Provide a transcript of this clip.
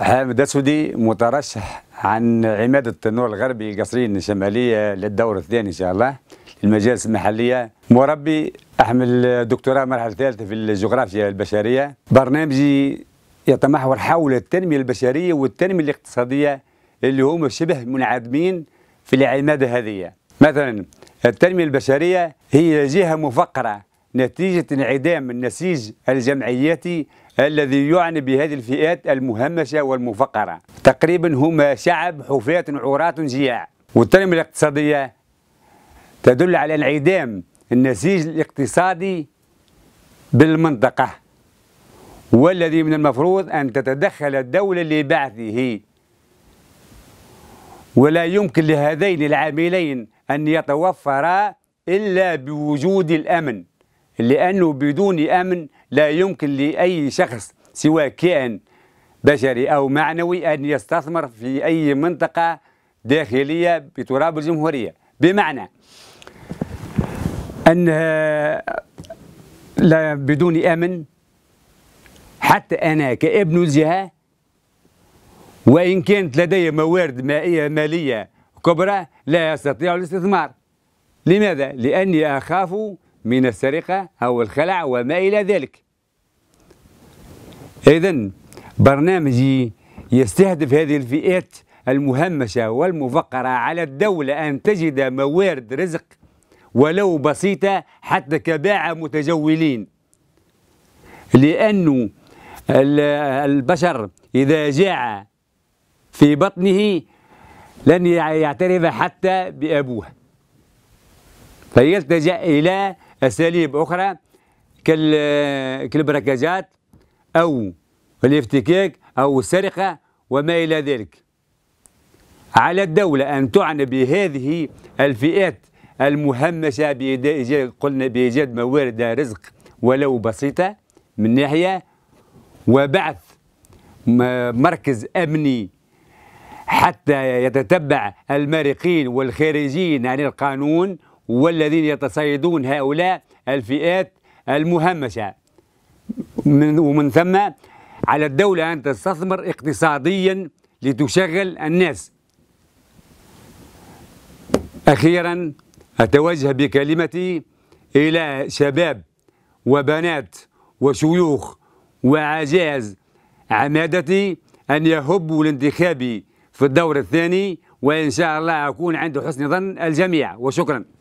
حامد أسودي مترشح عن عمادة النور الغربي قصرين الشمالية للدور الثاني إن شاء الله المجالس المحلية مربي أحمل دكتوراه مرحلة ثالثة في الجغرافيا البشرية برنامجي يتمحور حول التنمية البشرية والتنمية الاقتصادية اللي هم شبه منعدمين في العمادة هذه مثلا التنمية البشرية هي جهة مفقرة نتيجة انعدام النسيج الجمعياتي الذي يعنى بهذه الفئات المهمشة والمفقرة تقريبا هما شعب حفاة عراة جياع والتنمية الاقتصادية تدل على انعدام النسيج الاقتصادي بالمنطقة والذي من المفروض أن تتدخل الدولة لبعثه ولا يمكن لهذين العاملين أن يتوفرا إلا بوجود الأمن لأنه بدون أمن لا يمكن لأي شخص سواء كان بشري أو معنوي أن يستثمر في أي منطقة داخلية بتراب الجمهورية بمعنى أن لا بدون أمن حتى أنا كابن الجهة وإن كانت لدي موارد مائية مالية كبرى لا أستطيع الاستثمار لماذا؟ لأني أخاف من السرقة أو الخلع وما إلى ذلك إذا برنامجي يستهدف هذه الفئات المهمشة والمفقرة على الدولة أن تجد موارد رزق ولو بسيطة حتى كباعة متجولين لأن البشر إذا جاع في بطنه لن يعترف حتى بأبوه فيلتجأ إلى أساليب أخرى كالبركاجات أو الافتكاك أو السرقة وما إلى ذلك على الدولة أن تعنى بهذه الفئات المهمشة بإيجاد قلنا بإيجاد موارد رزق ولو بسيطة من ناحية وبعث مركز أمني حتى يتتبع المارقين والخارجين عن القانون والذين يتصيدون هؤلاء الفئات المهمشة من ومن ثم على الدولة أن تستثمر اقتصاديا لتشغل الناس أخيرا أتوجه بكلمتي إلى شباب وبنات وشيوخ وعجاز عمادتي أن يهبوا الانتخابي في الدور الثاني وإن شاء الله أكون عند حسن ظن الجميع وشكرا